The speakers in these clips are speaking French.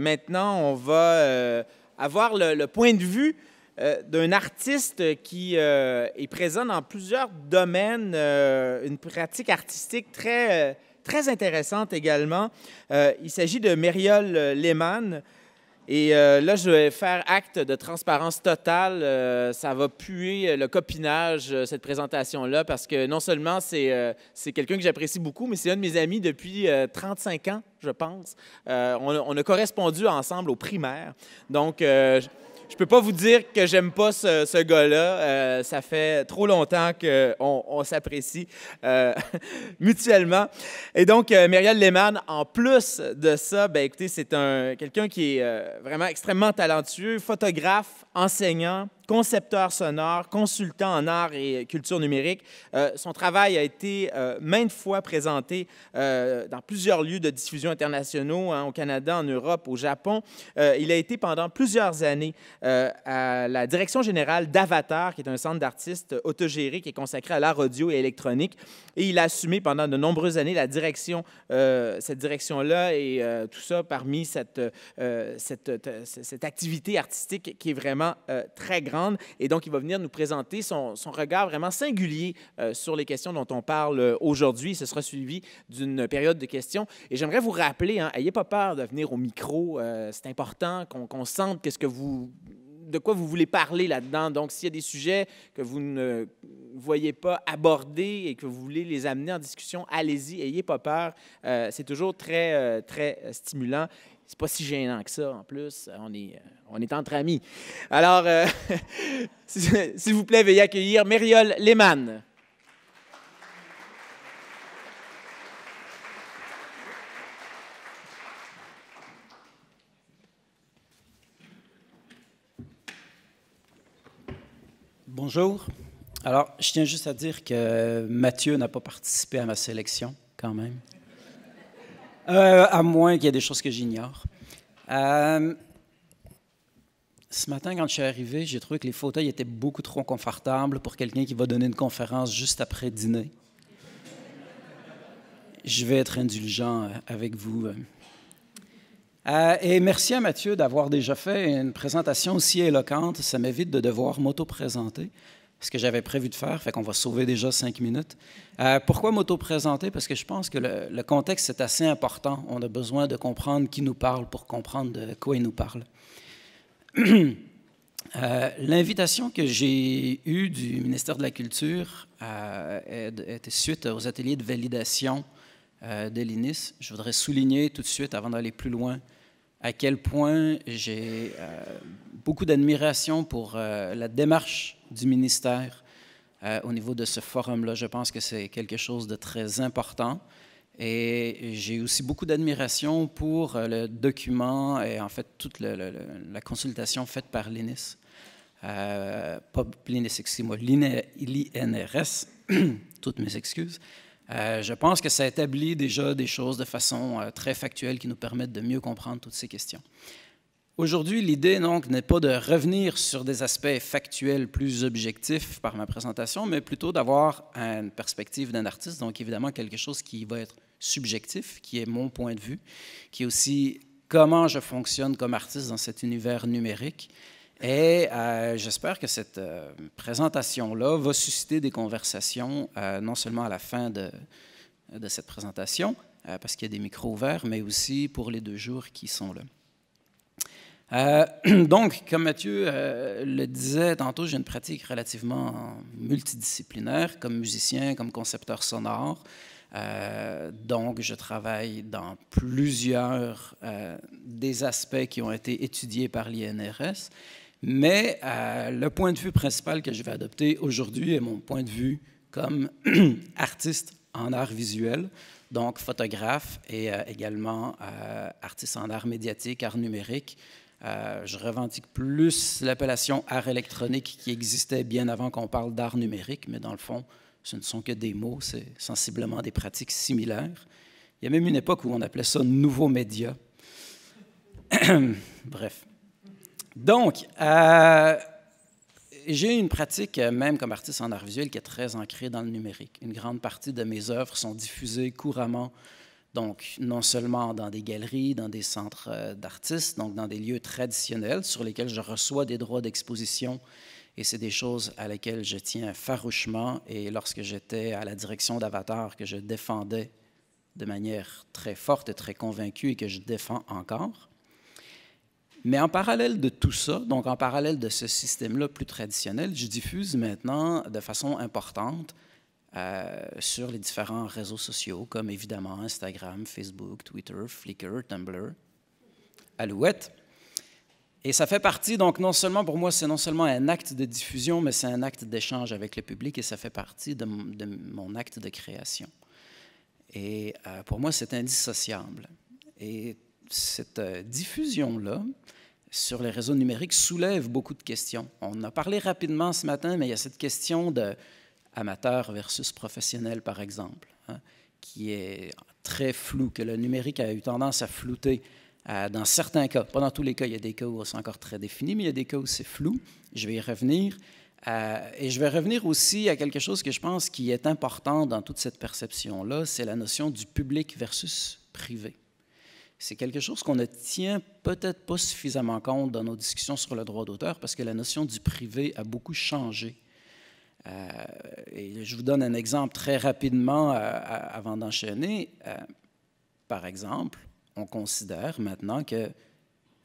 Maintenant, on va euh, avoir le, point de vue euh, d'un artiste qui euh, est présent dans plusieurs domaines, une pratique artistique très, très intéressante également. il s'agit de Mériol Lehmann. Et euh, là, je vais faire acte de transparence totale. Euh, ça va puer le copinage, euh, cette présentation-là, parce que non seulement c'est quelqu'un que j'apprécie beaucoup, mais c'est un de mes amis depuis 35 ans, je pense. On, a correspondu ensemble aux primaires. Donc, je peux pas vous dire que j'aime pas ce, gars-là. Euh, ça fait trop longtemps qu'on on, s'apprécie euh, mutuellement. Et donc, euh, Lehmann, en plus de ça, ben, écoutez, c'est un, quelqu'un qui est euh, vraiment extrêmement talentueux, photographe, enseignant, concepteur sonore, consultant en art et culture numérique. Euh, son travail a été euh, maintes fois présenté euh, dans plusieurs lieux de diffusion internationaux, hein, au Canada, en Europe, au Japon. il a été pendant plusieurs années à la direction générale d'Avatar, qui est un centre d'artistes autogéré qui est consacré à l'art audio et électronique. Et il a assumé pendant de nombreuses années la direction, cette direction-là et tout ça parmi cette, cette, activité artistique qui est vraiment très grande et donc, il va venir nous présenter son, regard vraiment singulier euh, sur les questions dont on parle euh, aujourd'hui. Ce sera suivi d'une période de questions. Et j'aimerais vous rappeler, n'ayez hein, pas peur de venir au micro. Euh, c'est important qu'on sente qu'est-ce que vous de quoi vous voulez parler là-dedans. Donc, s'il y a des sujets que vous ne voyez pas abordés et que vous voulez les amener en discussion, allez-y, ayez pas peur. c'est toujours très, très stimulant c'est pas si gênant que ça. En plus, euh, on est, euh, on est entre amis. Alors, euh, s'il vous plaît, veuillez accueillir Mériol Lehmann. Bonjour. Alors, je tiens juste à dire que Mathieu n'a pas participé à ma sélection, quand même. Euh, à moins qu'il y ait des choses que j'ignore. Euh, ce matin, quand je suis arrivé, j'ai trouvé que les fauteuils étaient beaucoup trop confortables pour quelqu'un qui va donner une conférence juste après dîner. je vais être indulgent euh, avec vous. et merci à Mathieu d'avoir déjà fait une présentation aussi éloquente. Ça m'évite de devoir m'auto-présenter ce que j'avais prévu de faire, fait qu'on va sauver déjà cinq minutes. Euh, pourquoi m'auto-présenter? Parce que je pense que le, contexte est assez important. On a besoin de comprendre qui nous parle pour comprendre de quoi il nous parle. Euh, l'invitation que j'ai eue du ministère de la Culture euh, était suite aux ateliers de validation de l'INIS. Je voudrais souligner tout de suite, avant d'aller plus loin, à quel point j'ai euh, beaucoup d'admiration pour euh, la démarche du ministère euh, au niveau de ce forum-là. Je pense que c'est quelque chose de très important. Et j'ai aussi beaucoup d'admiration pour le document et en fait toute la consultation faite par l'INIS, pas l'INIS, excusez-moi, l'INRS, toutes mes excuses, euh, je pense que ça établit déjà des choses de façon euh, très factuelle qui nous permettent de mieux comprendre toutes ces questions. Aujourd'hui, l'idée n'est pas de revenir sur des aspects factuels plus objectifs par ma présentation, mais plutôt d'avoir une perspective d'un artiste, donc évidemment quelque chose qui va être subjectif, qui est mon point de vue, qui est aussi comment je fonctionne comme artiste dans cet univers numérique, et euh, j'espère que cette euh, présentation-là va susciter des conversations, euh, non seulement à la fin de, cette présentation, parce qu'il y a des micros ouverts, mais aussi pour les deux jours qui sont là. donc, comme Mathieu le disait tantôt, j'ai une pratique relativement multidisciplinaire, comme musicien, comme concepteur sonore. donc, je travaille dans plusieurs des aspects qui ont été étudiés par l'INRS. Mais euh, le point de vue principal que je vais adopter aujourd'hui est mon point de vue comme artiste en art visuel, donc photographe et euh, également euh, artiste en art médiatique, art numérique. je revendique plus l'appellation art électronique qui existait bien avant qu'on parle d'art numérique, mais dans le fond, ce ne sont que des mots, c'est sensiblement des pratiques similaires. Il y a même une époque où on appelait ça nouveau média. Bref. Donc, euh, j'ai une pratique, euh, même comme artiste en art visuel, qui est très ancrée dans le numérique. Une grande partie de mes œuvres sont diffusées couramment, donc non seulement dans des galeries, dans des centres euh, d'artistes, donc dans des lieux traditionnels sur lesquels je reçois des droits d'exposition. Et c'est des choses à lesquelles je tiens farouchement. Et lorsque j'étais à la direction d'Avatar, que je défendais de manière très forte et très convaincue et que je défends encore, mais en parallèle de tout ça, donc en parallèle de ce système-là plus traditionnel, je diffuse maintenant de façon importante euh, sur les différents réseaux sociaux, comme évidemment Instagram, Facebook, Twitter, Flickr, Tumblr, Alouette. Et ça fait partie, donc non seulement pour moi, c'est non seulement un acte de diffusion, mais c'est un acte d'échange avec le public et ça fait partie de, mon acte de création. Et euh, pour moi, c'est indissociable. Et cette euh, diffusion-là sur les réseaux numériques soulève beaucoup de questions. On a parlé rapidement ce matin, mais il y a cette question de versus professionnel, par exemple, hein, qui est très floue, que le numérique a eu tendance à flouter dans certains cas. Pas dans tous les cas, il y a des cas où c'est encore très défini, mais il y a des cas où c'est flou. Je vais y revenir. Euh, et je vais revenir aussi à quelque chose que je pense qui est important dans toute cette perception-là, c'est la notion du public versus privé c'est quelque chose qu'on ne tient peut-être pas suffisamment compte dans nos discussions sur le droit d'auteur parce que la notion du privé a beaucoup changé. Euh, et je vous donne un exemple très rapidement euh, avant d'enchaîner. Euh, par exemple, on considère maintenant que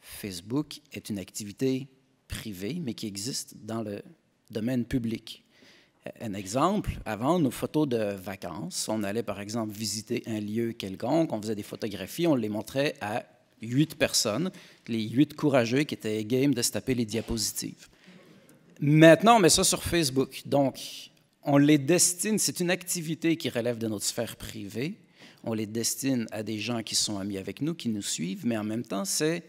Facebook est une activité privée, mais qui existe dans le domaine public un exemple, avant nos photos de vacances, on allait par exemple visiter un lieu quelconque, on faisait des photographies, on les montrait à huit personnes, les huit courageux qui étaient game de se taper les diapositives. Maintenant, on met ça sur Facebook. Donc, on les destine, c'est une activité qui relève de notre sphère privée. On les destine à des gens qui sont amis avec nous, qui nous suivent, mais en même temps, c'est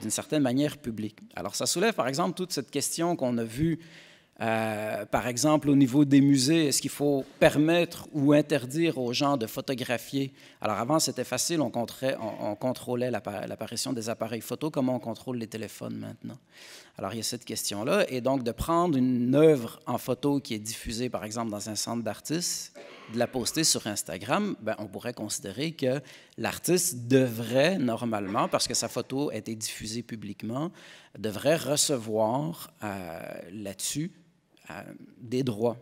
d'une certaine manière public. Alors, ça soulève par exemple toute cette question qu'on a vue euh, par exemple, au niveau des musées, est-ce qu'il faut permettre ou interdire aux gens de photographier Alors avant, c'était facile, on, on contrôlait l'apparition des appareils photo, comment on contrôle les téléphones maintenant Alors il y a cette question-là, et donc de prendre une œuvre en photo qui est diffusée, par exemple, dans un centre d'artistes, de la poster sur Instagram, ben, on pourrait considérer que l'artiste devrait normalement, parce que sa photo a été diffusée publiquement, devrait recevoir euh, là-dessus euh, des droits.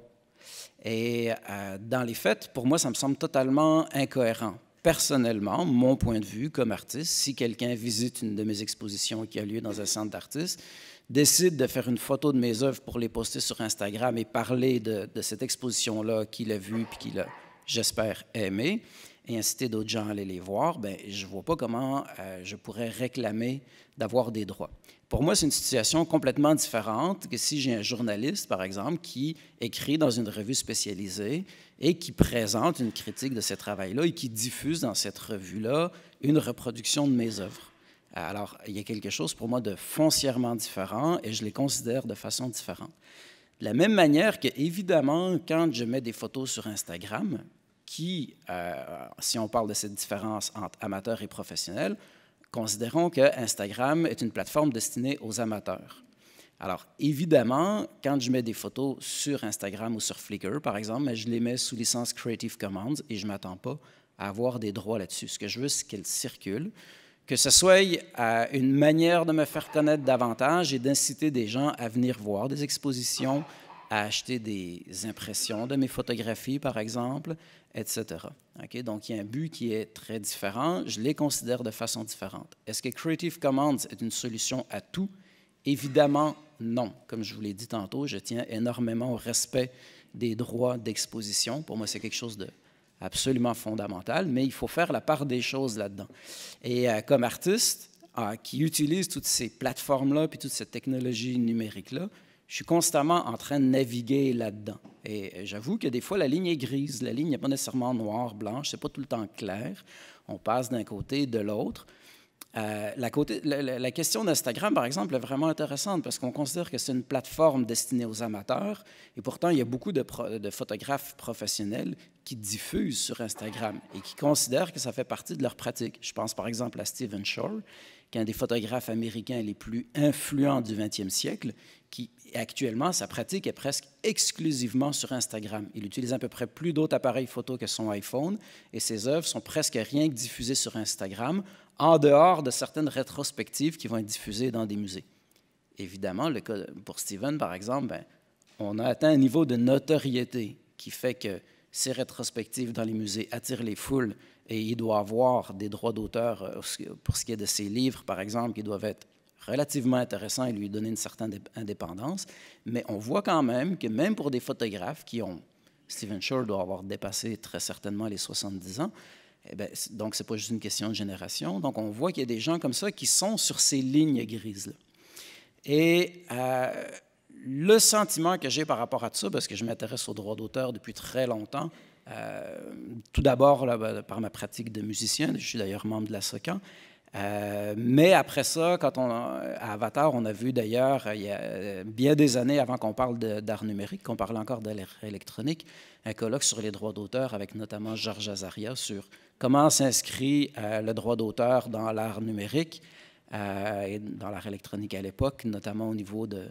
Et euh, dans les faits, pour moi, ça me semble totalement incohérent. Personnellement, mon point de vue comme artiste, si quelqu'un visite une de mes expositions qui a lieu dans un centre d'artistes, décide de faire une photo de mes œuvres pour les poster sur Instagram et parler de, cette exposition-là qu'il a vue et qu'il a, j'espère, aimée, et inciter d'autres gens à aller les voir, ben, je ne vois pas comment euh, je pourrais réclamer d'avoir des droits. Pour moi, c'est une situation complètement différente que si j'ai un journaliste, par exemple, qui écrit dans une revue spécialisée et qui présente une critique de ce travail-là et qui diffuse dans cette revue-là une reproduction de mes œuvres. Alors, il y a quelque chose pour moi de foncièrement différent et je les considère de façon différente. De la même manière que, évidemment, quand je mets des photos sur Instagram, qui, euh, si on parle de cette différence entre amateur et professionnel, considérons que Instagram est une plateforme destinée aux amateurs. Alors, évidemment, quand je mets des photos sur Instagram ou sur Flickr, par exemple, je les mets sous licence Creative Commons et je ne m'attends pas à avoir des droits là-dessus. Ce que je veux, c'est qu'elles circulent, que ce soit une manière de me faire connaître davantage et d'inciter des gens à venir voir des expositions, à acheter des impressions de mes photographies, par exemple, etc. Donc, il y a un but qui est très différent. Je les considère de façon différente. Est-ce que Creative Commons est une solution à tout? Évidemment, non. Comme je vous l'ai dit tantôt, je tiens énormément au respect des droits d'exposition. Pour moi, c'est quelque chose de absolument fondamental, mais il faut faire la part des choses là-dedans. Et euh, comme artiste, euh, qui utilise toutes ces plateformes-là, puis toute cette technologie numérique-là, je suis constamment en train de naviguer là-dedans. Et euh, j'avoue que des fois, la ligne est grise. La ligne n'est pas nécessairement noire, blanche, c'est pas tout le temps clair. On passe d'un côté et de l'autre. Euh, la, la, question d'Instagram, par exemple, est vraiment intéressante parce qu'on considère que c'est une plateforme destinée aux amateurs et pourtant, il y a beaucoup de, de, photographes professionnels qui diffusent sur Instagram et qui considèrent que ça fait partie de leur pratique. Je pense par exemple à Stephen Shore, qui est un des photographes américains les plus influents du 20e siècle qui actuellement, sa pratique est presque exclusivement sur Instagram. Il utilise à peu près plus d'autres appareils photo que son iPhone et ses œuvres sont presque rien que diffusées sur Instagram, en dehors de certaines rétrospectives qui vont être diffusées dans des musées. Évidemment, le pour Steven, par exemple, ben, on a atteint un niveau de notoriété qui fait que ces rétrospectives dans les musées attirent les foules et il doit avoir des droits d'auteur euh, pour ce qui est de ses livres, par exemple, qui doivent être relativement intéressant et lui donner une certaine indépendance. Mais on voit quand même que même pour des photographes qui ont... Stephen Shore doit avoir dépassé très certainement les 70 ans. Eh ben, donc, c'est n'est pas juste une question de génération. Donc, on voit qu'il y a des gens comme ça qui sont sur ces lignes grises-là. Et euh, le sentiment que j'ai par rapport à ça, parce que je m'intéresse aux droits d'auteur depuis très longtemps, euh, tout d'abord ben, par ma pratique de musicien, je suis d'ailleurs membre de la SOCAN, euh, mais après ça, quand on, à Avatar, on a vu d'ailleurs, euh, il y a euh, bien des années avant qu'on parle d'art numérique, qu'on parle encore de électronique, un colloque sur les droits d'auteur avec notamment Georges Azaria sur comment s'inscrit le droit d'auteur dans l'art numérique et dans l'art électronique à l'époque, notamment au niveau de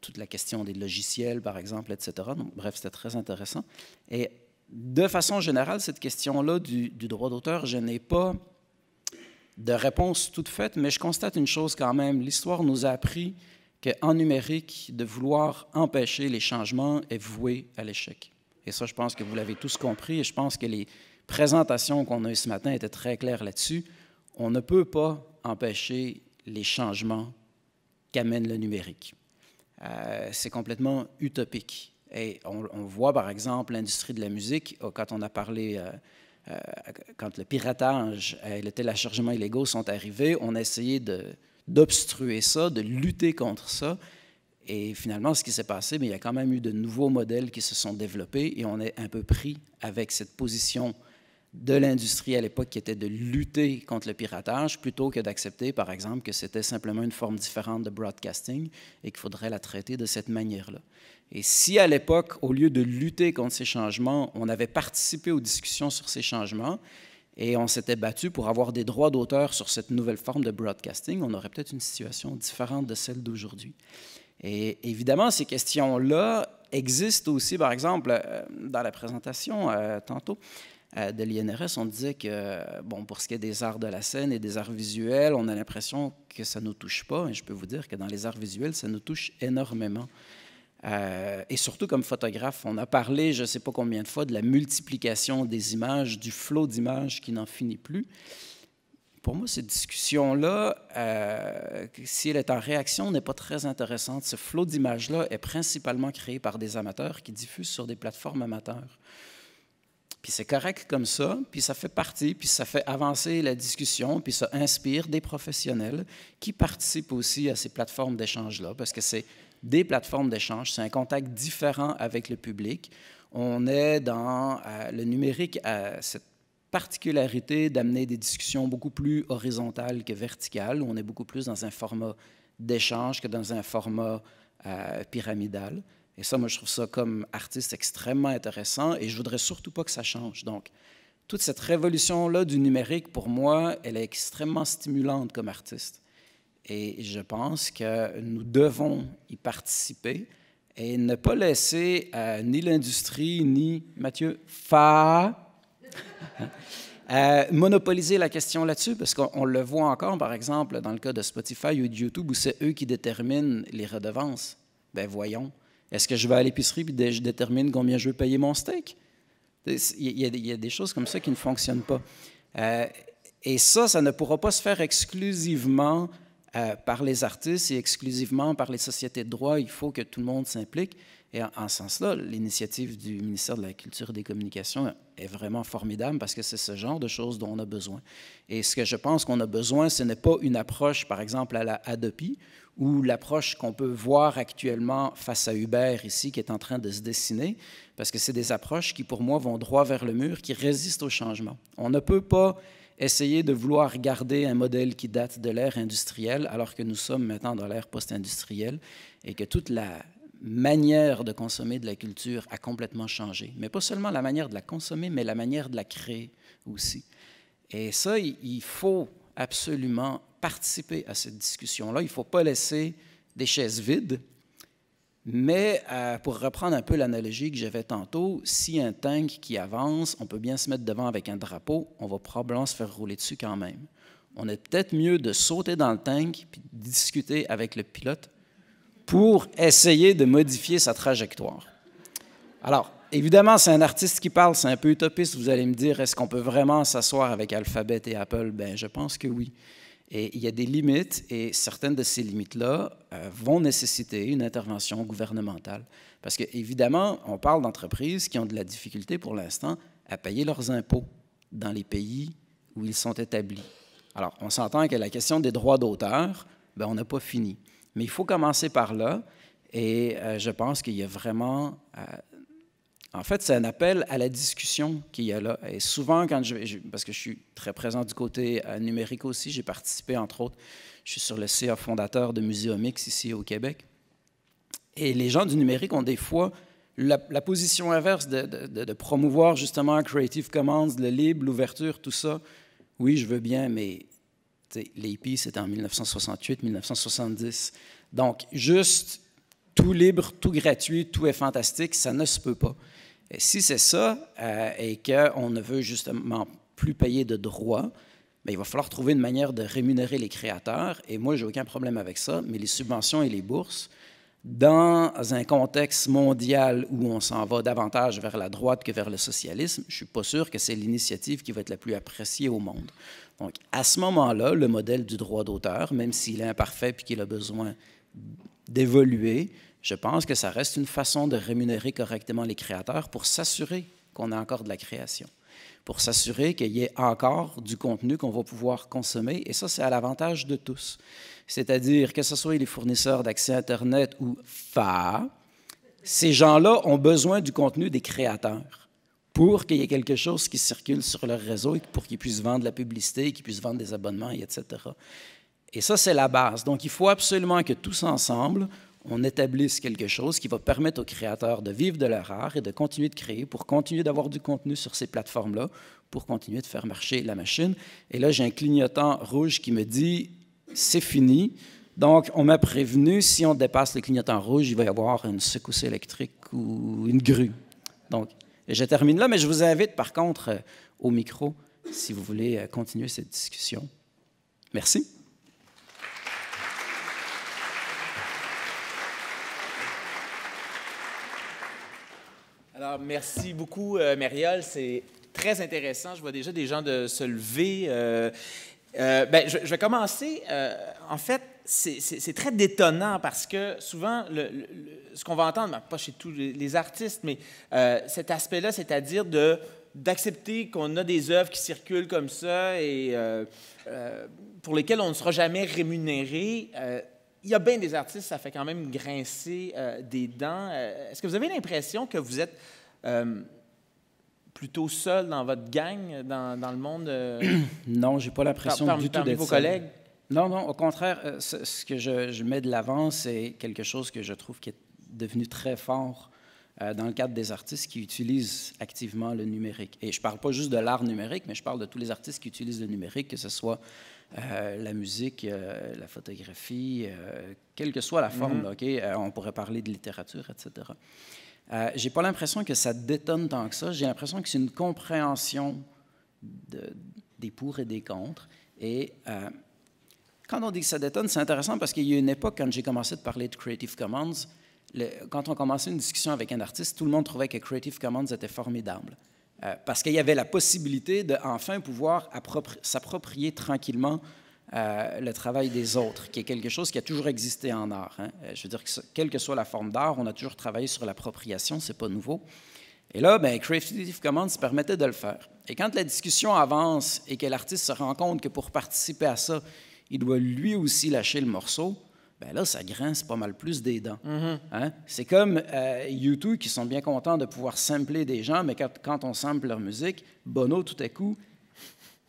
toute la question des logiciels, par exemple, etc. bref, c'était très intéressant. Et de façon générale, cette question-là du, droit d'auteur, je n'ai pas de réponse toutes faite, mais je constate une chose quand même. L'histoire nous a appris qu'en numérique, de vouloir empêcher les changements est voué à l'échec. Et ça, je pense que vous l'avez tous compris, et je pense que les présentations qu'on a eues ce matin étaient très claires là-dessus. On ne peut pas empêcher les changements qu'amène le numérique. Euh, c'est complètement utopique. Et on, voit, par exemple, l'industrie de la musique, oh, quand on a parlé... Euh, euh, quand le piratage et le téléchargement illégaux sont arrivés, on a essayé d'obstruer ça, de lutter contre ça. Et finalement, ce qui s'est passé, mais il y a quand même eu de nouveaux modèles qui se sont développés et on est un peu pris avec cette position de l'industrie à l'époque qui était de lutter contre le piratage plutôt que d'accepter, par exemple, que c'était simplement une forme différente de broadcasting et qu'il faudrait la traiter de cette manière-là. Et si à l'époque, au lieu de lutter contre ces changements, on avait participé aux discussions sur ces changements et on s'était battu pour avoir des droits d'auteur sur cette nouvelle forme de broadcasting, on aurait peut-être une situation différente de celle d'aujourd'hui. Et évidemment, ces questions-là existent aussi, par exemple, euh, dans la présentation euh, tantôt euh, de l'INRS, on disait que, bon, pour ce qui est des arts de la scène et des arts visuels, on a l'impression que ça ne nous touche pas. Et je peux vous dire que dans les arts visuels, ça nous touche énormément. Euh, et surtout comme photographe, on a parlé, je ne sais pas combien de fois, de la multiplication des images, du flot d'images qui n'en finit plus. Pour moi, cette discussion-là, euh, si elle est en réaction, n'est pas très intéressante. Ce flot d'images-là est principalement créé par des amateurs qui diffusent sur des plateformes amateurs. Puis c'est correct comme ça, puis ça fait partie, puis ça fait avancer la discussion, puis ça inspire des professionnels qui participent aussi à ces plateformes d'échange-là, parce que c'est des plateformes d'échange. C'est un contact différent avec le public. On est dans euh, le numérique à cette particularité d'amener des discussions beaucoup plus horizontales que verticales, on est beaucoup plus dans un format d'échange que dans un format euh, pyramidal. Et ça, moi, je trouve ça comme artiste extrêmement intéressant et je voudrais surtout pas que ça change. Donc, toute cette révolution-là du numérique, pour moi, elle est extrêmement stimulante comme artiste. Et je pense que nous devons y participer et ne pas laisser euh, ni l'industrie, ni Mathieu Fa euh, monopoliser la question là-dessus, parce qu'on le voit encore, par exemple, dans le cas de Spotify ou de YouTube, où c'est eux qui déterminent les redevances. Ben voyons, est-ce que je vais à l'épicerie et je détermine combien je veux payer mon steak? Il y, a, des choses comme ça qui ne fonctionnent pas. Euh, et ça, ça ne pourra pas se faire exclusivement euh, par les artistes et exclusivement par les sociétés de droit. Il faut que tout le monde s'implique. Et en, ce sens-là, l'initiative du ministère de la Culture et des Communications est vraiment formidable parce que c'est ce genre de choses dont on a besoin. Et ce que je pense qu'on a besoin, ce n'est pas une approche, par exemple, à la adopie ou l'approche qu'on peut voir actuellement face à Uber ici, qui est en train de se dessiner, parce que c'est des approches qui, pour moi, vont droit vers le mur, qui résistent au changement. On ne peut pas essayer de vouloir garder un modèle qui date de l'ère industrielle, alors que nous sommes maintenant dans l'ère post-industrielle et que toute la manière de consommer de la culture a complètement changé. Mais pas seulement la manière de la consommer, mais la manière de la créer aussi. Et ça, il faut absolument participer à cette discussion-là. Il ne faut pas laisser des chaises vides mais euh, pour reprendre un peu l'analogie que j'avais tantôt, si un tank qui avance, on peut bien se mettre devant avec un drapeau, on va probablement se faire rouler dessus quand même. On est peut-être mieux de sauter dans le tank puis discuter avec le pilote pour essayer de modifier sa trajectoire. Alors, évidemment, c'est un artiste qui parle, c'est un peu utopiste. Vous allez me dire, est-ce qu'on peut vraiment s'asseoir avec Alphabet et Apple? Ben, je pense que oui. Et il y a des limites, et certaines de ces limites-là euh, vont nécessiter une intervention gouvernementale. Parce que, évidemment, on parle d'entreprises qui ont de la difficulté pour l'instant à payer leurs impôts dans les pays où ils sont établis. Alors, on s'entend que la question des droits d'auteur, ben, on n'a pas fini. Mais il faut commencer par là, et euh, je pense qu'il y a vraiment euh, en fait, c'est un appel à la discussion qu'il y a là. Et souvent, quand je, parce que je suis très présent du côté euh, numérique aussi, j'ai participé, entre autres, je suis sur le CA fondateur de Muséomix ici au Québec. Et les gens du numérique ont des fois la, position inverse de, promouvoir justement Creative Commons, le libre, l'ouverture, tout ça. Oui, je veux bien, mais IP, c'était en 1968-1970. Donc, juste tout libre, tout gratuit, tout est fantastique, ça ne se peut pas. Euh, si c'est ça euh, et qu'on ne veut justement plus payer de droits, ben, il va falloir trouver une manière de rémunérer les créateurs. Et moi, j'ai aucun problème avec ça, mais les subventions et les bourses, dans un contexte mondial où on s'en va davantage vers la droite que vers le socialisme, je ne suis pas sûr que c'est l'initiative qui va être la plus appréciée au monde. Donc, à ce moment-là, le modèle du droit d'auteur, même s'il est imparfait et qu'il a besoin d'évoluer, je pense que ça reste une façon de rémunérer correctement les créateurs pour s'assurer qu'on a encore de la création, pour s'assurer qu'il y ait encore du contenu qu'on va pouvoir consommer. Et ça, c'est à l'avantage de tous. C'est-à-dire que ce soit les fournisseurs d'accès Internet ou FA, ces gens-là ont besoin du contenu des créateurs pour qu'il y ait quelque chose qui circule sur leur réseau et pour qu'ils puissent vendre la publicité, qu'ils puissent vendre des abonnements, etc. Et ça, c'est la base. Donc, il faut absolument que tous ensemble, on établisse quelque chose qui va permettre aux créateurs de vivre de leur art et de continuer de créer pour continuer d'avoir du contenu sur ces plateformes-là, pour continuer de faire marcher la machine. Et là, j'ai un clignotant rouge qui me dit, c'est fini. Donc, on m'a prévenu, si on dépasse le clignotant rouge, il va y avoir une secousse électrique ou une grue. Donc, je termine là, mais je vous invite par contre euh, au micro si vous voulez euh, continuer cette discussion. Merci. merci beaucoup, euh, Mériol. C'est très intéressant. Je vois déjà des gens de se lever. Euh, euh, ben, je, vais commencer. en fait, c'est très détonnant parce que souvent, le, ce qu'on va entendre, ben, pas chez tous les, artistes, mais cet aspect-là, c'est-à-dire de d'accepter qu'on a des œuvres qui circulent comme ça et pour lesquelles on ne sera jamais rémunéré, il y a bien des artistes, ça fait quand même grincer euh, des dents. Euh, est-ce que vous avez l'impression que vous êtes euh, plutôt seul dans votre gang, dans, le monde? Non, non, j'ai pas l'impression du tout d'être vos collègues? Non, non, au contraire, ce, que je, je, mets de l'avant, c'est quelque chose que je trouve qui est devenu très fort dans le cadre des artistes qui utilisent activement le numérique. Et je ne parle pas juste de l'art numérique, mais je parle de tous les artistes qui utilisent le numérique, que ce soit euh, la musique, euh, la photographie, euh, quelle que soit la mm-hmm. forme, on pourrait parler de littérature, etc. j'ai pas l'impression que ça détonne tant que ça. J'ai l'impression que c'est une compréhension des pour et des contre. Et quand on dit que ça détonne, c'est intéressant parce qu'il y a une époque, quand j'ai commencé de parler de Creative Commons, quand on commençait une discussion avec un artiste, tout le monde trouvait que Creative Commons était formidable. Euh, parce qu'il y avait la possibilité de enfin pouvoir s'approprier tranquillement euh, le travail des autres, qui est quelque chose qui a toujours existé en art. Hein. Euh, je veux dire que quelle que soit la forme d'art, on a toujours travaillé sur l'appropriation, c'est pas nouveau. Et là, ben, Creative Commons permettait de le faire. Et quand la discussion avance et que l'artiste se rend compte que pour participer à ça, il doit lui aussi lâcher le morceau, ben là, ça grince pas mal plus des dents. Mhm. Hein? C'est comme euh, YouTube qui sont bien contents de pouvoir sampler des gens, mais quand, on sample leur musique, Bono, tout à coup,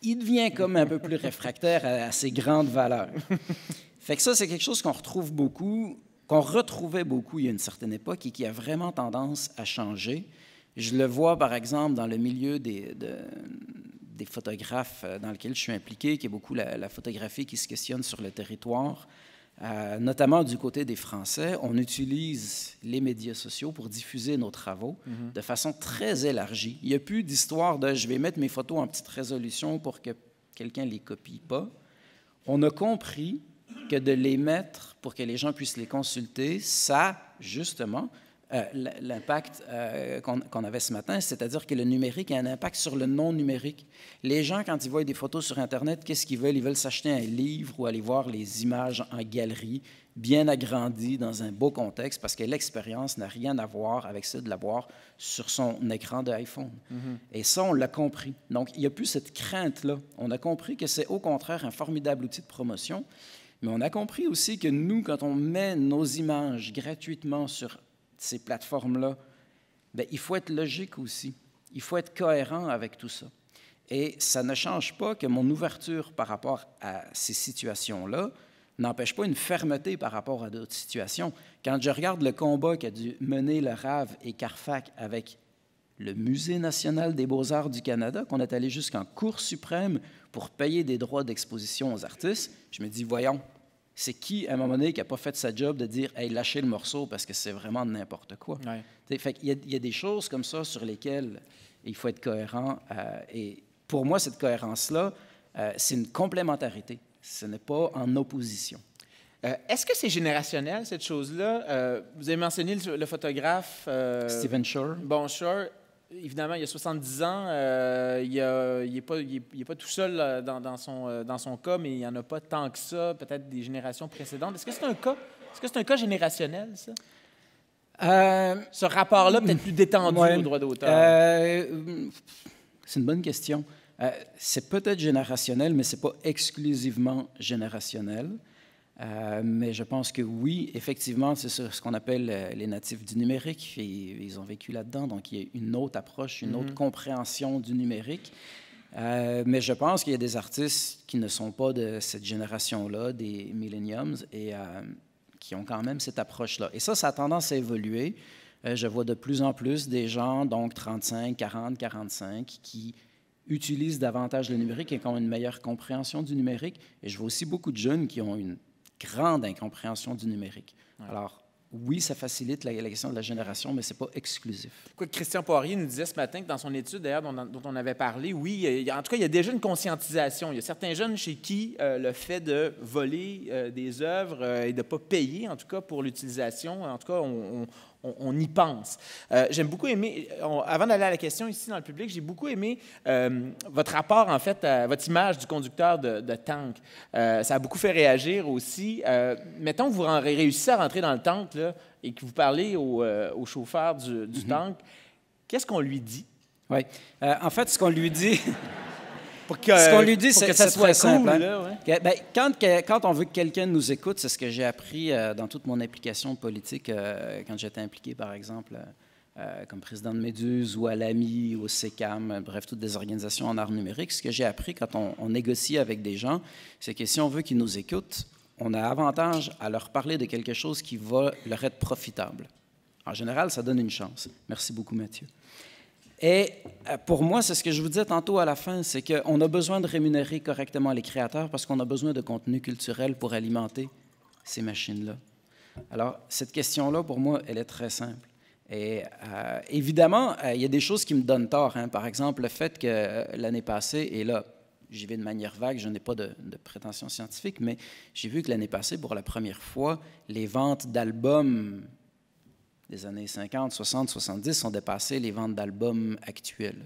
il devient comme un peu plus réfractaire à, ses grandes valeurs. Fait que ça, c'est quelque chose qu'on retrouve beaucoup, qu'on retrouvait beaucoup il y a une certaine époque et qui a vraiment tendance à changer. Je le vois, par exemple, dans le milieu des, photographes euh, dans lequel je suis impliqué, qui est beaucoup la photographie qui se questionne sur le territoire. Euh, notamment du côté des Français, on utilise les médias sociaux pour diffuser nos travaux mhm. de façon très élargie. Il n'y a plus d'histoire de je vais mettre mes photos en petite résolution pour que quelqu'un les copie pas. On a compris que de les mettre pour que les gens puissent les consulter, ça, justement, euh, l'impact euh, qu'on avait ce matin, c'est-à-dire que le numérique a un impact sur le non-numérique. Les gens, quand ils voient des photos sur Internet, qu'est-ce qu'ils veulent? Ils veulent s'acheter un livre ou aller voir les images en galerie, bien agrandies, dans un beau contexte, parce que l'expérience n'a rien à voir avec ça de la voir sur son écran d'iPhone. iPhone. Mm-hmm. Et ça, on l'a compris. Donc, il n'y a plus cette crainte-là. On a compris que c'est au contraire un formidable outil de promotion. Mais on a compris aussi que nous, quand on met nos images gratuitement sur ces plateformes-là, ben, il faut être logique aussi. Il faut être cohérent avec tout ça. Et ça ne change pas que mon ouverture par rapport à ces situations-là n'empêche pas une fermeté par rapport à d'autres situations. Quand je regarde le combat qu'a dû mener le RAV et Carfac avec le Musée national des beaux-arts du Canada, qu'on est allé jusqu'en Cour suprême pour payer des droits d'exposition aux artistes, je me dis, voyons, c'est qui, à un moment donné, qui n'a pas fait sa job de dire Hey, lâchez le morceau parce que c'est vraiment n'importe quoi. Fait il, y a, des choses comme ça sur lesquelles euh, il faut être cohérent. Euh, et pour moi, cette cohérence-là, euh, c'est une complémentarité. Ce n'est pas en opposition. Est-ce que c'est générationnel, cette chose-là? vous avez mentionné le, photographe. Stephen Shore. Bon, évidemment, il y a 70 ans, euh, il n'est pas, pas tout seul euh, euh, dans, son, cas, mais il n'y en a pas tant que ça, peut-être des générations précédentes. Est-ce que c'est un cas, est-ce que c'est un cas générationnel, ça? Ce rapport-là, peut-être plus détendu au droit d'auteur. c'est une bonne question. c'est peut-être générationnel, mais ce n'est pas exclusivement générationnel. Euh, mais je pense que oui, effectivement, c'est ce, qu'on appelle euh, les natifs du numérique. ils ont vécu là-dedans, donc il y a une autre approche, une autre mm-hmm. compréhension du numérique. Euh, mais je pense qu'il y a des artistes qui ne sont pas de cette génération-là, des millenniums, et qui ont quand même cette approche-là. Et ça, ça a tendance à évoluer. je vois de plus en plus des gens, donc 35, 40, 45, qui utilisent davantage le numérique et qui ont une meilleure compréhension du numérique. Et je vois aussi beaucoup de jeunes qui ont une grande incompréhension du numérique. Alors, oui, ça facilite la, question de la génération, mais ce n'est pas exclusif. Christian Poirier nous disait ce matin que dans son étude, d'ailleurs, dont, on avait parlé, oui, en tout cas, il y a déjà une conscientisation. Il y a certains jeunes chez qui euh, le fait de voler euh, des œuvres euh, et de ne pas payer, en tout cas, pour l'utilisation, en tout cas, on on, y pense. Euh, j'aime beaucoup aimé avant d'aller à la question ici dans le public, j'ai beaucoup aimé euh, votre rapport, en fait, à votre image du conducteur de, tank. Euh, ça a beaucoup fait réagir aussi. mettons que vous réussissez à rentrer dans le tank et que vous parlez au, chauffeur du, mm-hmm. tank. Qu'est-ce qu'on lui dit? Oui. en fait, ce qu'on lui dit. ce qu'on lui dit, c'est que ça soit simple. quand, on veut que quelqu'un nous écoute, c'est ce que j'ai appris euh, dans toute mon implication politique euh, quand j'étais impliqué, par exemple, euh, comme président de Méduse ou à l'AMI ou au CECAM, bref, toutes des organisations en art numérique. Ce que j'ai appris quand on, on négocie avec des gens, c'est que si on veut qu'ils nous écoutent, on a avantage à leur parler de quelque chose qui va leur être profitable. En général, ça donne une chance. Merci beaucoup, Mathieu. Et euh, pour moi, c'est ce que je vous disais tantôt à la fin, c'est qu'on a besoin de rémunérer correctement les créateurs parce qu'on a besoin de contenu culturel pour alimenter ces machines-là. Alors, cette question-là, pour moi, elle est très simple. Et euh, évidemment, euh, il y a des choses qui me donnent tort. Hein. Par exemple, le fait que l'année passée, et là, j'y vais de manière vague, je n'ai pas de, de, prétention scientifique, mais j'ai vu que l'année passée, pour la première fois, les ventes d'albums des années 50, 60, 70 ont dépassé les ventes d'albums actuels.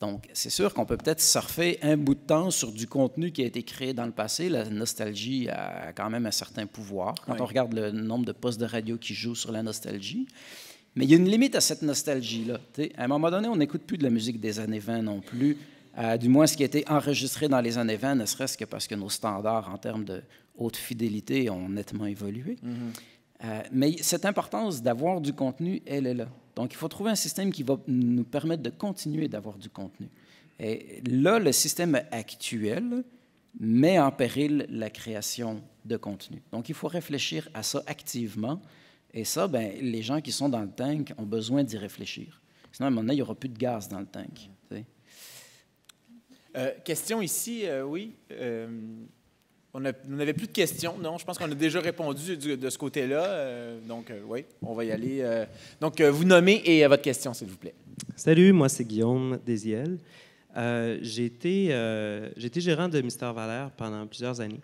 Donc, c'est sûr qu'on peut peut-être surfer un bout de temps sur du contenu qui a été créé dans le passé. La nostalgie a quand même un certain pouvoir. Quand on regarde le nombre de postes de radio qui jouent sur la nostalgie, mais il y a une limite à cette nostalgie-là. À un moment donné, on n'écoute plus de la musique des années 20 non plus, euh, du moins ce qui a été enregistré dans les années 20, ne serait-ce que parce que nos standards en termes de haute fidélité ont nettement évolué. Mm-hmm. Euh, mais cette importance d'avoir du contenu, elle est là. Donc, il faut trouver un système qui va nous permettre de continuer d'avoir du contenu. Et là, le système actuel met en péril la création de contenu. Donc, il faut réfléchir à ça activement. Et ça, ben, les gens qui sont dans le tank ont besoin d'y réfléchir. Sinon, à un moment donné, il n'y aura plus de gaz dans le tank. Euh, question ici, euh, oui. On, n'avait plus de questions, non? Je pense qu'on a déjà répondu de ce côté-là. Euh, donc, euh, oui, on va y aller. Euh, donc, vous nommez et votre question, s'il vous plaît. Salut, moi, c'est Guillaume Désiel. J'ai été, gérant de Mister Valère pendant plusieurs années.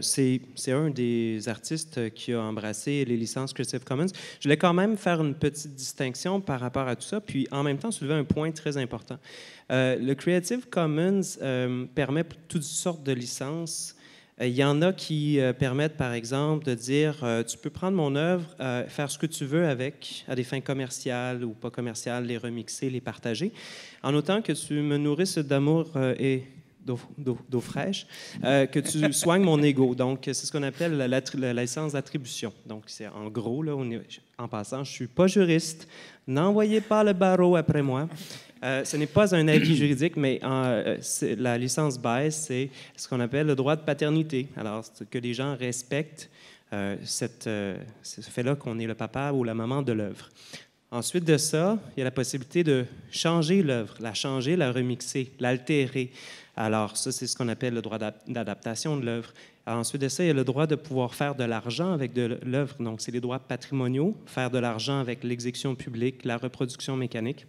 c'est un des artistes qui a embrassé les licences Creative Commons. Je voulais quand même faire une petite distinction par rapport à tout ça, puis en même temps soulever un point très important. le Creative Commons permet toutes sortes de licences euh, il y en a qui euh, permettent, par exemple, de dire euh, tu peux prendre mon œuvre, faire ce que tu veux avec, à des fins commerciales ou pas commerciales, les remixer, les partager, en autant que tu me nourrisses d'amour et d'eau fraîche, que tu soignes mon ego. Donc, c'est ce qu'on appelle la, licence d'attribution. Donc, c'est en gros, là, en passant, je suis pas juriste, n'envoyez pas le barreau après moi. Euh, ce n'est pas un avis juridique, mais euh, la licence base, c'est ce qu'on appelle le droit de paternité. Alors, que les gens respectent euh, cette, ce fait-là qu'on est le papa ou la maman de l'œuvre. Ensuite de ça, il y a la possibilité de changer l'œuvre, la changer, la remixer, l'altérer. Alors, ça, c'est ce qu'on appelle le droit d'adaptation de l'œuvre. Ensuite de ça, il y a le droit de pouvoir faire de l'argent avec de l'œuvre. Donc, c'est les droits patrimoniaux, faire de l'argent avec l'exécution publique, la reproduction mécanique.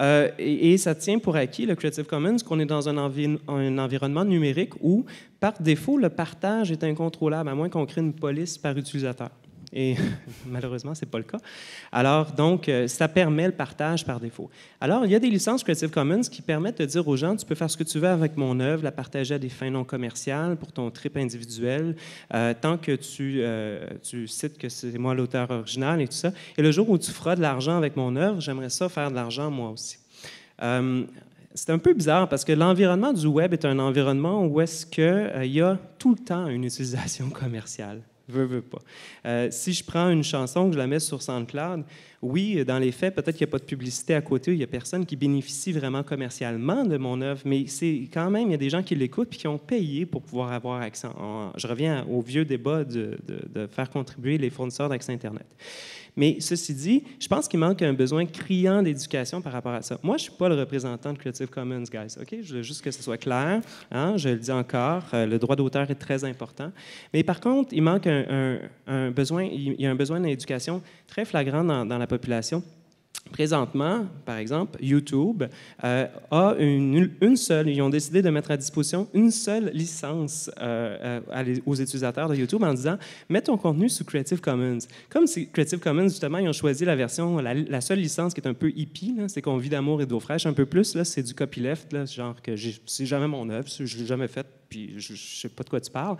Euh, et, ça tient pour acquis, le Creative Commons, qu'on est dans un, environnement numérique où, par défaut, le partage est incontrôlable, à moins qu'on crée une police par utilisateur et malheureusement, ce n'est pas le cas. Alors, donc, euh, ça permet le partage par défaut. Alors, il y a des licences Creative Commons qui permettent de dire aux gens, tu peux faire ce que tu veux avec mon œuvre, la partager à des fins non commerciales pour ton trip individuel, euh, tant que euh, tu, cites que c'est moi l'auteur original et tout ça. Et le jour où tu feras de l'argent avec mon œuvre, j'aimerais ça faire de l'argent moi aussi. c'est un peu bizarre parce que l'environnement du web est un environnement où est-ce qu'il y a tout le temps une utilisation commerciale. Veux, pas. Euh, si je prends une chanson que je la mets sur SoundCloud, oui, dans les faits, peut-être qu'il n'y a pas de publicité à côté, il n'y a personne qui bénéficie vraiment commercialement de mon œuvre, mais c'est quand même, il y a des gens qui l'écoutent et qui ont payé pour pouvoir avoir accès. je reviens au vieux débat de, faire contribuer les fournisseurs d'accès Internet. Mais ceci dit, je pense qu'il manque un besoin criant d'éducation par rapport à ça. Moi, je ne suis pas le représentant de Creative Commons, guys. OK? Je veux juste que ce soit clair. Hein? Je le dis encore, euh, le droit d'auteur est très important. Mais par contre, il manque un, besoin, il y a un besoin d'éducation très flagrant dans, dans la population. Présentement, par exemple, YouTube euh, a une, une, seule, ils ont décidé de mettre à disposition une seule licence euh, euh, aux utilisateurs de YouTube en disant Mets ton contenu sous Creative Commons. Comme si Creative Commons, justement, ils ont choisi la version, la, seule licence qui est un peu hippie, c'est qu'on vit d'amour et d'eau fraîche un peu plus, c'est du copyleft, là, genre que c'est jamais mon œuvre, je l'ai jamais faite, puis je ne sais pas de quoi tu parles.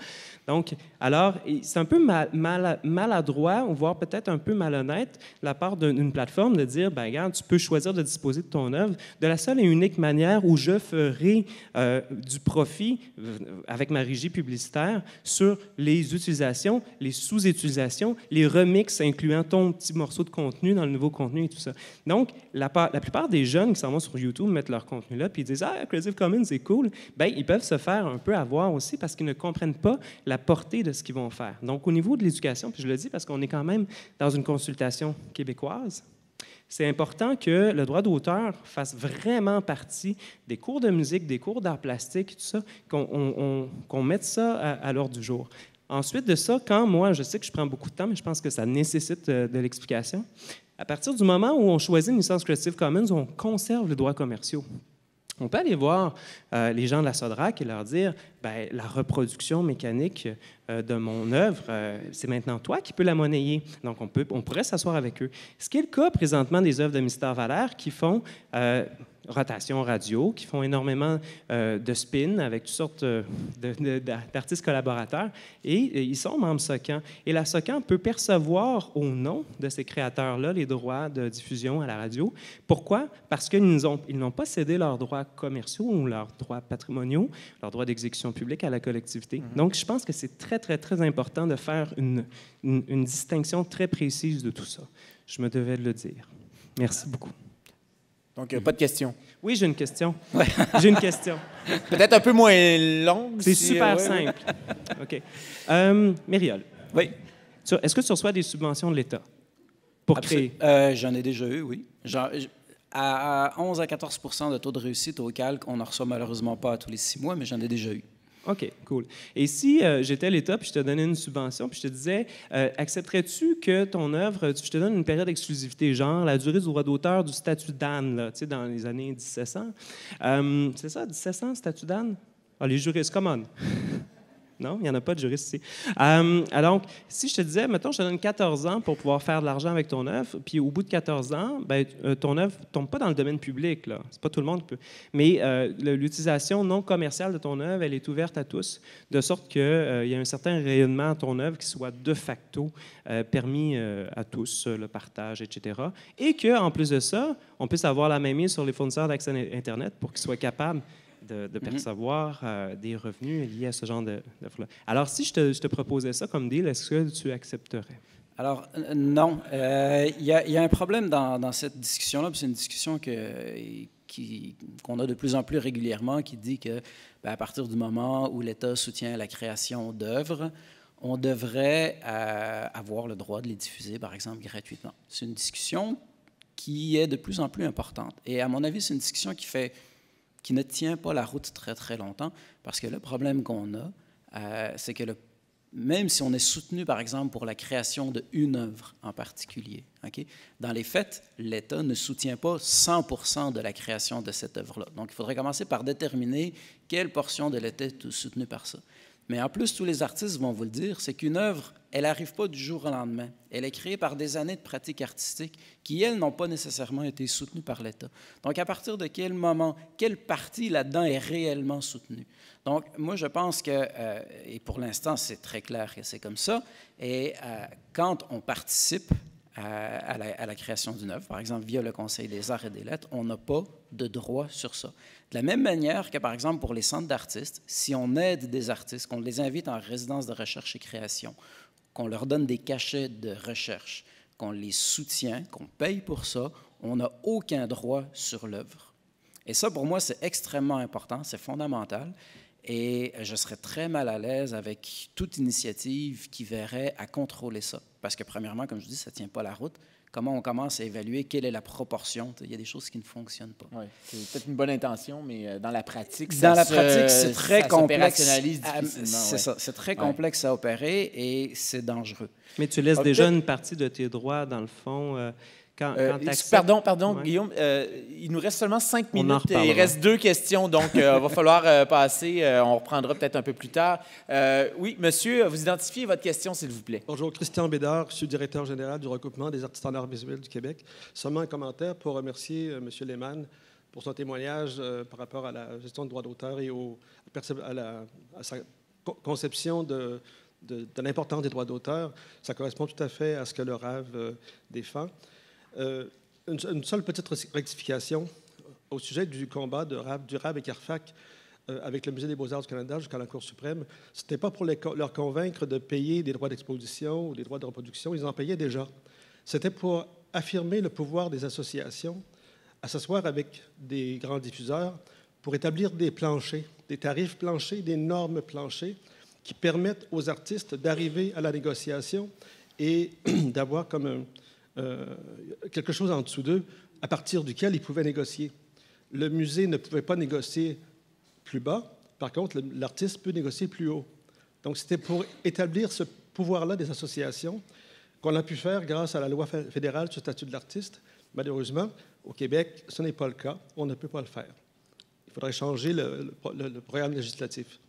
Donc, alors, c'est un peu maladroit, voire peut-être un peu malhonnête, la part d'une plateforme de dire, ben regarde, tu peux choisir de disposer de ton œuvre de la seule et unique manière où je ferai euh, du profit euh, avec ma régie publicitaire sur les utilisations, les sous-utilisations, les remixes incluant ton petit morceau de contenu dans le nouveau contenu et tout ça. Donc, la, la plupart des jeunes qui s'en vont sur YouTube mettent leur contenu là, puis ils disent, ah, Creative Commons, c'est cool. Ben, ils peuvent se faire un peu à voir aussi parce qu'ils ne comprennent pas la portée de ce qu'ils vont faire. Donc, au niveau de l'éducation, puis je le dis parce qu'on est quand même dans une consultation québécoise, c'est important que le droit d'auteur fasse vraiment partie des cours de musique, des cours d'art plastique, tout ça, qu'on mette ça à, l'ordre du jour. Ensuite de ça, quand moi, je sais que je prends beaucoup de temps, mais je pense que ça nécessite euh, de l'explication, à partir du moment où on choisit une licence Creative Commons, on conserve les droits commerciaux. On peut aller voir euh, les gens de la SODRAC et leur dire ben, la reproduction mécanique euh, de mon œuvre, euh, c'est maintenant toi qui peux la monnayer. Donc, on, peut, on pourrait s'asseoir avec eux. Ce qui est le cas présentement des œuvres de Mister Valère qui font euh, rotation radio, qui font énormément de spin avec toutes sortes d'artistes collaborateurs, et, ils sont membres SOCAN. Et la SOCAN peut percevoir au nom de ces créateurs-là les droits de diffusion à la radio. Pourquoi? Parce qu'ils n'ont pas cédé leurs droits commerciaux ou leurs droits patrimoniaux, leurs droits d'exécution public à la collectivité. Mhm. Donc, je pense que c'est très, très, très important de faire une, distinction très précise de tout ça. Je me devais de le dire. Merci beaucoup. Donc, pas de questions. Oui, j'ai une question. J'ai une question. Peut-être un peu moins longue. C'est super euh, simple. OK. Euh, Oui. Est-ce que tu reçois des subventions de l'État pour créer? Euh, j'en ai déjà eu, oui. à 11 à 14 de taux de réussite au calque, on n'en reçoit malheureusement pas tous les six mois, mais j'en ai déjà eu. OK, cool. Et si euh, j'étais à l'État, puis je te donnais une subvention, puis je te disais, euh, accepterais-tu que ton œuvre, je te donne une période d'exclusivité, genre la durée du droit d'auteur du statut d'Anne, tu sais, dans les années 1700. Euh, c'est ça, 1700, statut d'Anne? Ah, les juristes, come non, il n'y en a pas de juriste ici. Euh, alors, si je te disais, mettons, je te donne 14 ans pour pouvoir faire de l'argent avec ton œuvre, puis au bout de 14 ans, ben, euh, ton œuvre ne tombe pas dans le domaine public. Ce n'est pas tout le monde qui peut. Mais euh, l'utilisation non commerciale de ton œuvre, elle est ouverte à tous, de sorte qu'il il y a un certain rayonnement à ton œuvre qui soit de facto permis à tous, le partage, etc. Et qu'en plus de ça, on puisse avoir la même mise sur les fournisseurs d'accès Internet pour qu'ils soient capables de, mm-hmm. percevoir euh, des revenus liés à ce genre de, là Alors, si je te, proposais ça comme deal, est-ce que tu accepterais? Alors, non. Il euh, y, a un problème dans, cette discussion-là, c'est une discussion qu'on a de plus en plus régulièrement qui dit que, ben, à partir du moment où l'État soutient la création d'œuvres, on devrait euh, avoir le droit de les diffuser, par exemple, gratuitement. C'est une discussion qui est de plus en plus importante. Et à mon avis, c'est une discussion qui fait qui ne tient pas la route très très longtemps, parce que le problème qu'on a, euh, c'est que le, même si on est soutenu, par exemple, pour la création d'une œuvre en particulier, dans les faits, l'État ne soutient pas 100 de la création de cette œuvre-là. Donc, il faudrait commencer par déterminer quelle portion de l'État est soutenue par ça. Mais en plus, tous les artistes vont vous le dire, c'est qu'une œuvre, elle n'arrive pas du jour au lendemain. Elle est créée par des années de pratiques artistiques qui, elles, n'ont pas nécessairement été soutenues par l'État. Donc, à partir de quel moment, quelle partie là-dedans est réellement soutenue? Donc, moi, je pense que, euh, et pour l'instant, c'est très clair que c'est comme ça, et euh, quand on participe euh, à, la, la, création d'une œuvre, par exemple via le Conseil des arts et des lettres, on n'a pas de droit sur ça. De la même manière que, par exemple, pour les centres d'artistes, si on aide des artistes, qu'on les invite en résidence de recherche et création, qu'on leur donne des cachets de recherche, qu'on les soutient, qu'on paye pour ça, on n'a aucun droit sur l'œuvre. Et ça, pour moi, c'est extrêmement important, c'est fondamental. Et je serais très mal à l'aise avec toute initiative qui verrait à contrôler ça. Parce que, premièrement, comme je dis, ça ne tient pas la route. Comment on commence à évaluer quelle est la proportion? Il y a des choses qui ne fonctionnent pas. Oui, c'est peut-être une bonne intention, mais euh, dans la pratique, Dans la pratique, c'est très complexe. C'est très complexe à opérer et c'est dangereux. Mais tu laisses déjà une partie de tes droits, dans le fond. Euh, euh, pardon, pardon, Guillaume, euh, il nous reste seulement cinq minutes et il reste deux questions, donc il euh, va falloir passer. on reprendra peut-être un peu plus tard. oui, monsieur, vous identifiez votre question, s'il vous plaît. Bonjour, Christian Bédard, je suis directeur général du recoupement des artistes en arts visuels du Québec. Seulement un commentaire pour remercier monsieur Lehmann pour son témoignage par rapport à la gestion de droits d'auteur et à, sa conception de, de l'importance des droits d'auteur. Ça correspond tout à fait à ce que le RAV défend. Euh, une, seule petite rectification au sujet du combat de Rab, du Rab et Carfac euh, avec le Musée des beaux-arts du Canada jusqu'à la Cour suprême. Ce n'était pas pour les, leur convaincre de payer des droits d'exposition ou des droits de reproduction, ils en payaient déjà. C'était pour affirmer le pouvoir des associations à s'asseoir avec des grands diffuseurs pour établir des planchers, des tarifs planchers, des normes planchers qui permettent aux artistes d'arriver à la négociation et d'avoir comme un, euh, quelque chose en dessous d'eux, à partir duquel ils pouvaient négocier. Le musée ne pouvait pas négocier plus bas, par contre, l'artiste peut négocier plus haut. Donc, c'était pour établir ce pouvoir-là des associations qu'on a pu faire grâce à la loi fédérale sur le statut de l'artiste. Malheureusement, au Québec, ce n'est pas le cas. On ne peut pas le faire. Il faudrait changer le, programme législatif.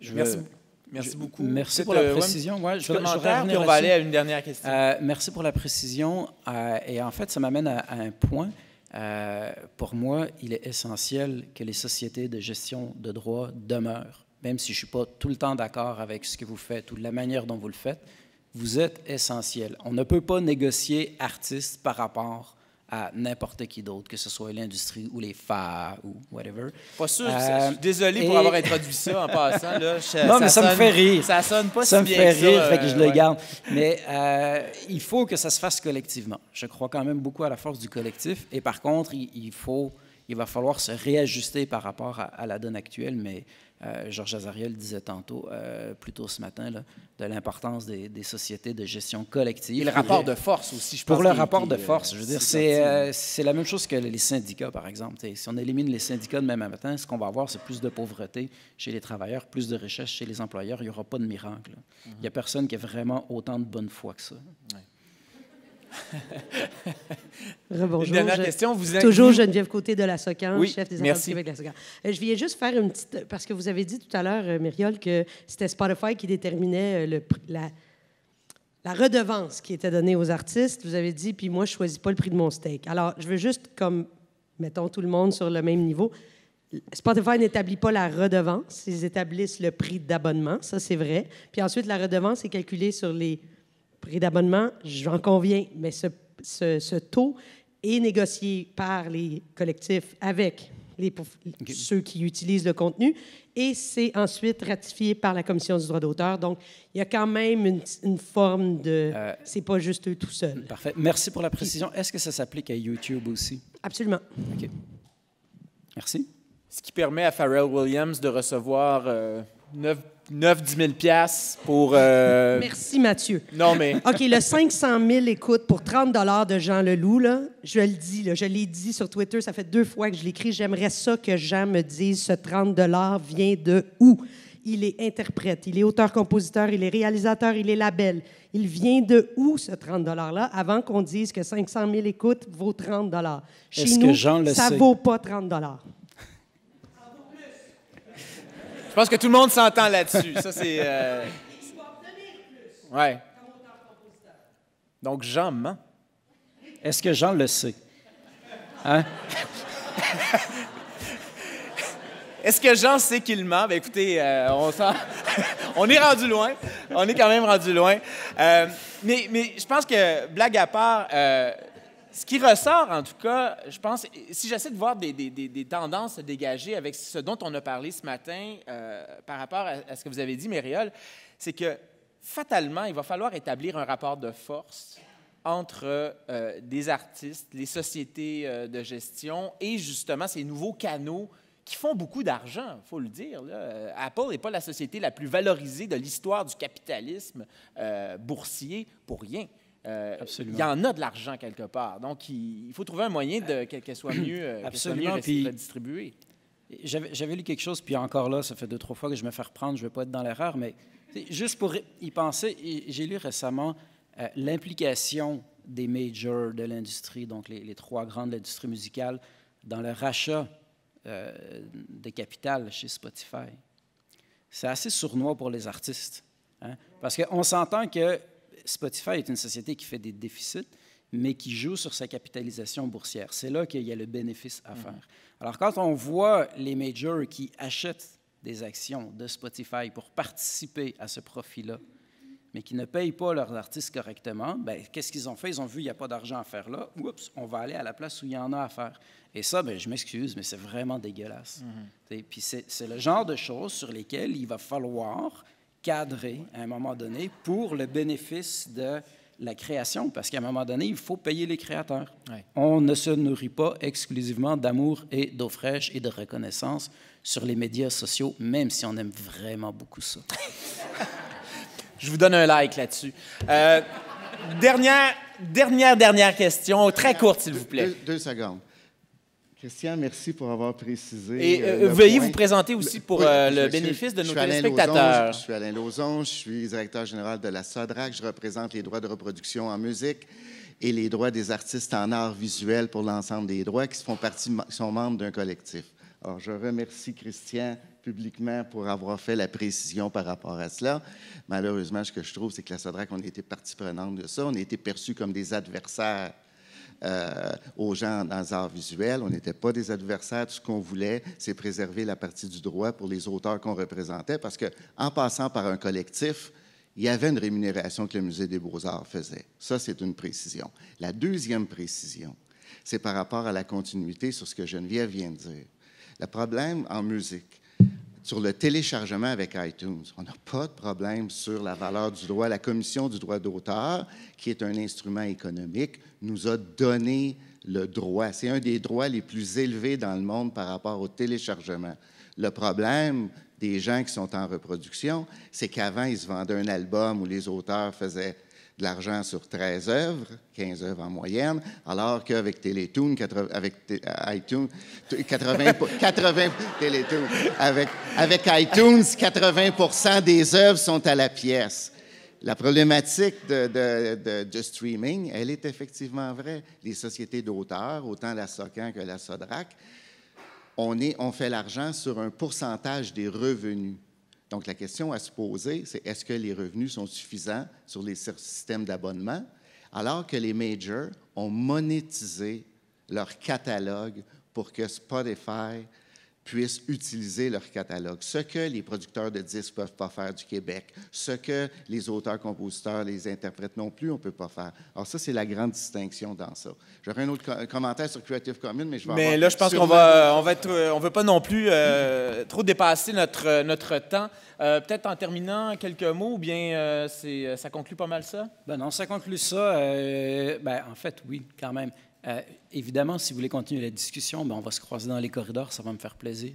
Je Merci. Merci beaucoup. Euh, euh, merci pour la précision. Ouais, vais je, vais puis on va aller à une dernière question. merci pour la précision. et en fait, ça m'amène à, un point. Euh, pour moi, il est essentiel que les sociétés de gestion de droits demeurent, même si je suis pas tout le temps d'accord avec ce que vous faites ou la manière dont vous le faites. Vous êtes essentiel. On ne peut pas négocier artiste par rapport à n'importe qui d'autre, que ce soit l'industrie ou les phares ou whatever. Pas sûr. Euh, désolé pour avoir introduit ça en passant. Là, non, mais ça me fait rire. Ça sonne pas si bien Ça me fait rire, ça, fait que je le euh, garde. Mais euh, il faut que ça se fasse collectivement. Je crois quand même beaucoup à la force du collectif. Et par contre, il, faut, il va falloir se réajuster par rapport à, à la donne actuelle, mais euh, Georges Azariel disait tantôt, plutôt euh, plus ce matin, de l'importance des, sociétés de gestion collective. Et le rapport de force aussi, Pour le rapport de euh, force, je veux dire, hein. c'est la même chose que les syndicats, par exemple. si on élimine les syndicats demain matin, ce qu'on va avoir, c'est plus de pauvreté chez les travailleurs, plus de richesse chez les employeurs. Il n'y aura pas de miracle. Il n'y a mhm. personne qui a vraiment autant de bonne foi que ça. Rebonjour. Une dernière je, question. Vous êtes... Toujours Geneviève Côté de la SOCAN, chef des affaires avec la SOCAN. je viens juste faire une petite. Parce que vous avez dit tout à l'heure, euh, Mériol, que c'était Spotify qui déterminait euh, le, la, la, redevance qui était donnée aux artistes. Vous avez dit, puis moi, je ne choisis pas le prix de mon steak. Alors, je veux juste, comme, mettons tout le monde sur le même niveau. Spotify n'établit pas la redevance, ils établissent le prix d'abonnement, ça c'est vrai. Puis ensuite, la redevance est calculée sur les prix d'abonnement, j'en conviens, mais ce, taux est négocié par les collectifs avec ceux qui utilisent le contenu et c'est ensuite ratifié par la Commission du droit d'auteur. Donc, il y a quand même une, forme de... Euh, c'est pas juste eux tout seuls. Parfait. Merci pour la précision. Est-ce que ça s'applique à YouTube aussi? Absolument. OK. Merci. Ce qui permet à Pharrell Williams de recevoir euh, 9 9-10 000 pour... Euh, Merci, Mathieu. Non, mais... OK, le 500 000 écoutes pour 30 dollars de Jean Leloup, là, je le dis, là, je l'ai dit sur Twitter, ça fait deux fois que je l'écris, j'aimerais ça que Jean me dise ce 30 dollars vient de où? Il est interprète, il est auteur-compositeur, il est réalisateur, il est label. Il vient de où, ce 30 $-là, avant qu'on dise que 500 000 écoutes vaut 30 dollars Chez nous, que Jean le ça ne vaut pas 30 dollars je pense que tout le monde s'entend là-dessus. Ça, c'est. Euh, ouais. Donc, Jean ment. Est-ce que Jean le sait? Hein? Est-ce que Jean sait qu'il ment? Ben, écoutez, euh, on, on, est rendu loin. On est quand même rendu loin. Euh, mais, je pense que, blague à part, ce qui ressort, en tout cas, je pense, si j'essaie de voir des, tendances se dégager avec ce dont on a parlé ce matin euh, par rapport à, ce que vous avez dit, Mériol, c'est que fatalement, il va falloir établir un rapport de force entre euh, des artistes, les sociétés euh, de gestion et justement ces nouveaux canaux qui font beaucoup d'argent, il faut le dire. Apple n'est pas la société la plus valorisée de l'histoire du capitalisme boursier pour rien. Euh, il y en a de l'argent quelque part. Donc, il, faut trouver un moyen de, euh, qu'elle soit mieux, Absolument. J'avais lu quelque chose, puis encore là, ça fait deux, trois fois que je me fais reprendre, je ne veux pas être dans l'erreur, mais juste pour y penser, j'ai lu récemment euh, l'implication des majors de l'industrie, donc les, trois grandes de l'industrie musicale, dans le rachat de capital chez Spotify. C'est assez sournois pour les artistes. Hein, parce qu'on s'entend que Spotify est une société qui fait des déficits, mais qui joue sur sa capitalisation boursière. C'est là qu'il y a le bénéfice à mm-hmm. faire. Alors, quand on voit les majors qui achètent des actions de Spotify pour participer à ce profit-là, mais qui ne payent pas leurs artistes correctement, ben, qu'est-ce qu'ils ont fait? Ils ont vu qu'il n'y a pas d'argent à faire là. Oups, on va aller à la place où il y en a à faire. Et ça, ben, je m'excuse, mais c'est vraiment dégueulasse. et mm-hmm. Puis c'est le genre de choses sur lesquelles il va falloir cadrer, à un moment donné pour le bénéfice de la création, parce qu'à un moment donné, il faut payer les créateurs. On ne se nourrit pas exclusivement d'amour et d'eau fraîche et de reconnaissance sur les médias sociaux, même si on aime vraiment beaucoup ça. Je vous donne un like là-dessus. Euh, dernière, dernière, dernière question, très courte, s'il vous plaît. deux secondes. Christian, merci pour avoir précisé. Et euh, euh, veuillez vous présenter aussi pour euh, le bénéfice de nos téléspectateurs. je, suis Alain Lauzon, je suis directeur général de la SODRAC. Je représente les droits de reproduction en musique et les droits des artistes en art visuel pour l'ensemble des droits qui font partie, sont membres d'un collectif. Alors, je remercie Christian publiquement pour avoir fait la précision par rapport à cela. Malheureusement, ce que je trouve, c'est que la SODRAC, on a été partie prenante de ça. On a été perçus comme des adversaires euh, aux gens dans les arts visuels. On n'était pas des adversaires. Tout ce qu'on voulait, c'est préserver la partie du droit pour les auteurs qu'on représentait, parce qu'en passant par un collectif, il y avait une rémunération que le Musée des beaux-arts faisait. Ça, c'est une précision. La deuxième précision, c'est par rapport à la continuité sur ce que Geneviève vient de dire. Le problème en musique, sur le téléchargement avec iTunes. On n'a pas de problème sur la valeur du droit. La Commission du droit d'auteur, qui est un instrument économique, nous a donné le droit. C'est un des droits les plus élevés dans le monde par rapport au téléchargement. Le problème des gens qui sont en reproduction, c'est qu'avant, ils se vendaient un album où les auteurs faisaient de l'argent sur 13 œuvres, 15 œuvres en moyenne, alors qu'avec Télétoon, 80, avec euh, iTunes, 80, 80 avec, avec iTunes, 80 des œuvres sont à la pièce. La problématique de, de, de, streaming, elle est effectivement vraie. Les sociétés d'auteurs, autant la SOCAN que la SODRAC, on, est, on fait l'argent sur un pourcentage des revenus. Donc, la question à se poser, c'est est-ce que les revenus sont suffisants sur les systèmes d'abonnement, alors que les majors ont monétisé leur catalogue pour que Spotify puissent utiliser leur catalogue. Ce que les producteurs de disques ne peuvent pas faire du Québec, ce que les auteurs, compositeurs, les interprètes non plus, on ne peut pas faire. Alors ça, c'est la grande distinction dans ça. J'aurais un autre commentaire sur Creative Commons, mais je vais... Mais là, je pense qu'on va, on va être, euh, on veut pas non plus euh, trop dépasser notre, euh, notre temps. Peut-être en terminant quelques mots, ou bien c'est ça conclut pas mal ça? Ben non, ça conclut ça. ben, en fait, oui, quand même évidemment, si vous voulez continuer la discussion, ben, on va se croiser dans les corridors, ça va me faire plaisir.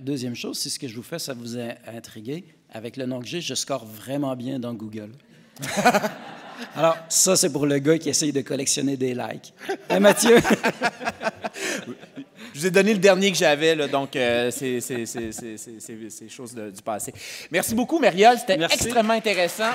deuxième chose, si ce que je vous fais, ça vous a intrigué, avec le nom que j'ai, je score vraiment bien dans Google. Alors, ça, c'est pour le gars qui essaye de collectionner des likes. Hein, Mathieu? Je vous ai donné le dernier que j'avais, donc c'est ces choses du passé. Merci beaucoup, Mériol. C'était extrêmement intéressant.